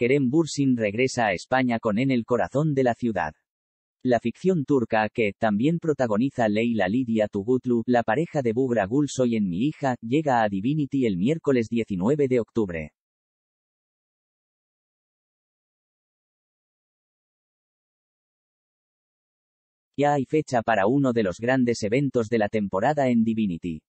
Kerem Bursin regresa a España con En el corazón de la ciudad. La ficción turca que también protagoniza Leila Lidia Tugutlu, la pareja de Bugra Gulsoy en Mi hija, llega a Divinity el miércoles 19 de octubre. Ya hay fecha para uno de los grandes eventos de la temporada en Divinity.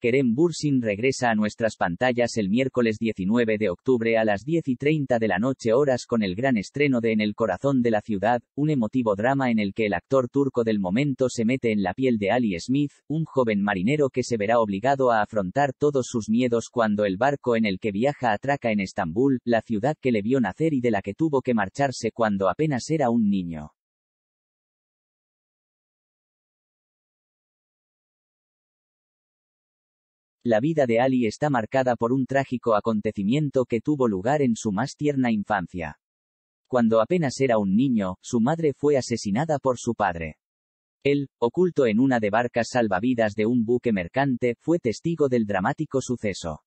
Kerem Bursin regresa a nuestras pantallas el miércoles 19 de octubre a las 10 y 30 de la noche horas con el gran estreno de En el corazón de la ciudad, un emotivo drama en el que el actor turco del momento se mete en la piel de Ali Smith, un joven marinero que se verá obligado a afrontar todos sus miedos cuando el barco en el que viaja atraca en Estambul, la ciudad que le vio nacer y de la que tuvo que marcharse cuando apenas era un niño. La vida de Ali está marcada por un trágico acontecimiento que tuvo lugar en su más tierna infancia. Cuando apenas era un niño, su madre fue asesinada por su padre. Él, oculto en una de barcas salvavidas de un buque mercante, fue testigo del dramático suceso.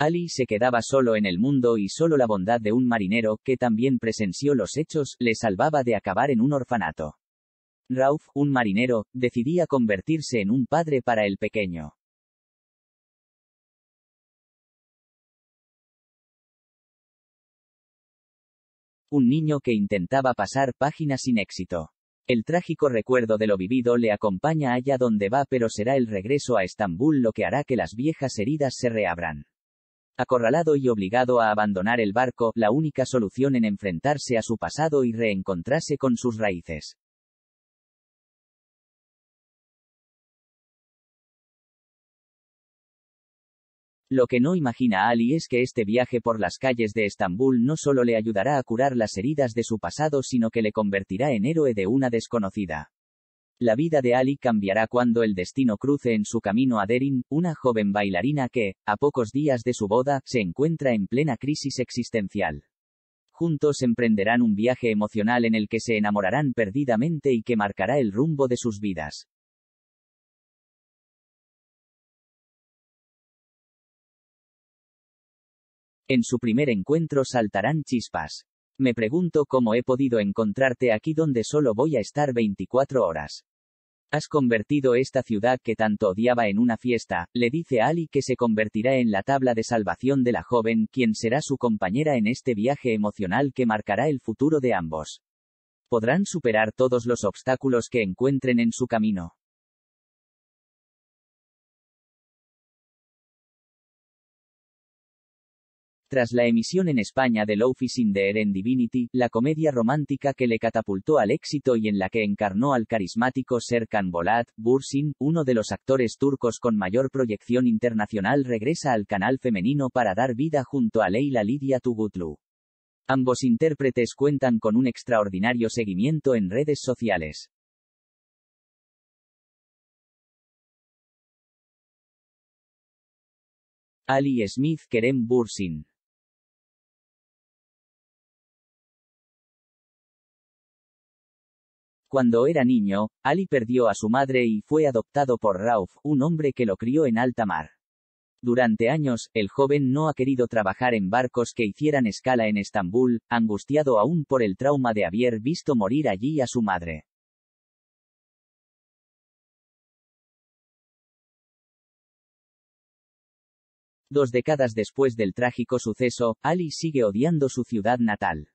Ali se quedaba solo en el mundo y solo la bondad de un marinero, que también presenció los hechos, le salvaba de acabar en un orfanato. Rauf, un marinero, decidía convertirse en un padre para el pequeño. un niño que intentaba pasar páginas sin éxito. El trágico recuerdo de lo vivido le acompaña allá donde va, pero será el regreso a Estambul lo que hará que las viejas heridas se reabran. Acorralado y obligado a abandonar el barco, la única solución en enfrentarse a su pasado y reencontrarse con sus raíces. Lo que no imagina Ali es que este viaje por las calles de Estambul no solo le ayudará a curar las heridas de su pasado, sino que le convertirá en héroe de una desconocida. La vida de Ali cambiará cuando el destino cruce en su camino a Derin, una joven bailarina que, a pocos días de su boda, se encuentra en plena crisis existencial. Juntos emprenderán un viaje emocional en el que se enamorarán perdidamente y que marcará el rumbo de sus vidas. En su primer encuentro saltarán chispas. Me pregunto cómo he podido encontrarte aquí donde solo voy a estar 24 horas. Has convertido esta ciudad que tanto odiaba en una fiesta, le dice Ali que se convertirá en la tabla de salvación de la joven, quien será su compañera en este viaje emocional que marcará el futuro de ambos. Podrán superar todos los obstáculos que encuentren en su camino. Tras la emisión en España de Loafis in the Air Divinity, la comedia romántica que le catapultó al éxito y en la que encarnó al carismático Serkan Bolat, Bursin, uno de los actores turcos con mayor proyección internacional, regresa al canal femenino para dar vida junto a Leila Lidia Tugutlu. Ambos intérpretes cuentan con un extraordinario seguimiento en redes sociales. Ali Smith Kerem Bursin Cuando era niño, Ali perdió a su madre y fue adoptado por Rauf, un hombre que lo crió en alta mar. Durante años, el joven no ha querido trabajar en barcos que hicieran escala en Estambul, angustiado aún por el trauma de haber visto morir allí a su madre. Dos décadas después del trágico suceso, Ali sigue odiando su ciudad natal.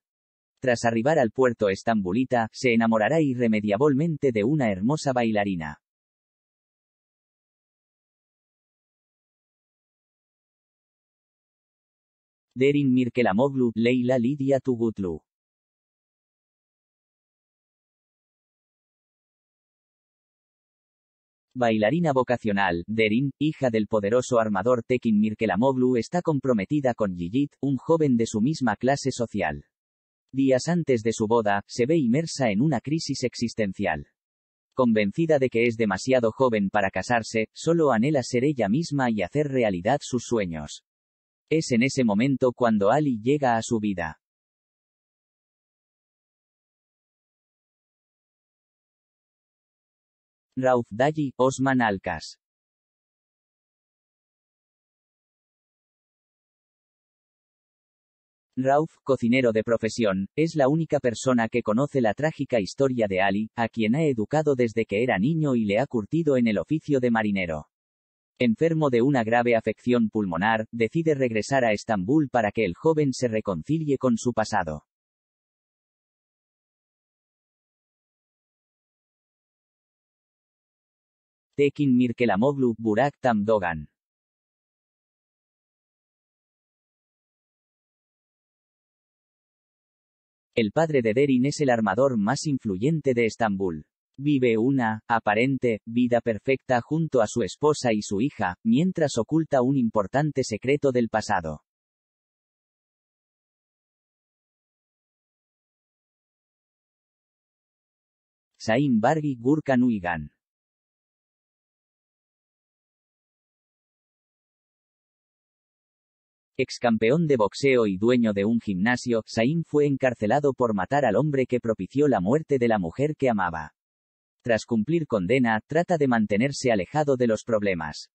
Tras arribar al puerto estambulita, se enamorará irremediablemente de una hermosa bailarina. Derin Mirkelamoglu, Leila Lidia Tugutlu. Bailarina vocacional, Derin, hija del poderoso armador Tekin Mirkelamoglu, está comprometida con Yigit, un joven de su misma clase social. Días antes de su boda, se ve inmersa en una crisis existencial. Convencida de que es demasiado joven para casarse, solo anhela ser ella misma y hacer realidad sus sueños. Es en ese momento cuando Ali llega a su vida. Rauf Dalli, Osman Alcas. Rauf, cocinero de profesión, es la única persona que conoce la trágica historia de Ali, a quien ha educado desde que era niño y le ha curtido en el oficio de marinero. Enfermo de una grave afección pulmonar, decide regresar a Estambul para que el joven se reconcilie con su pasado. Tekin Mirkelamoglu, Burak Tamdogan El padre de Derin es el armador más influyente de Estambul. Vive una, aparente, vida perfecta junto a su esposa y su hija, mientras oculta un importante secreto del pasado. Saim Bargi Gurkan Uigan Ex campeón de boxeo y dueño de un gimnasio, Saim fue encarcelado por matar al hombre que propició la muerte de la mujer que amaba. Tras cumplir condena, trata de mantenerse alejado de los problemas.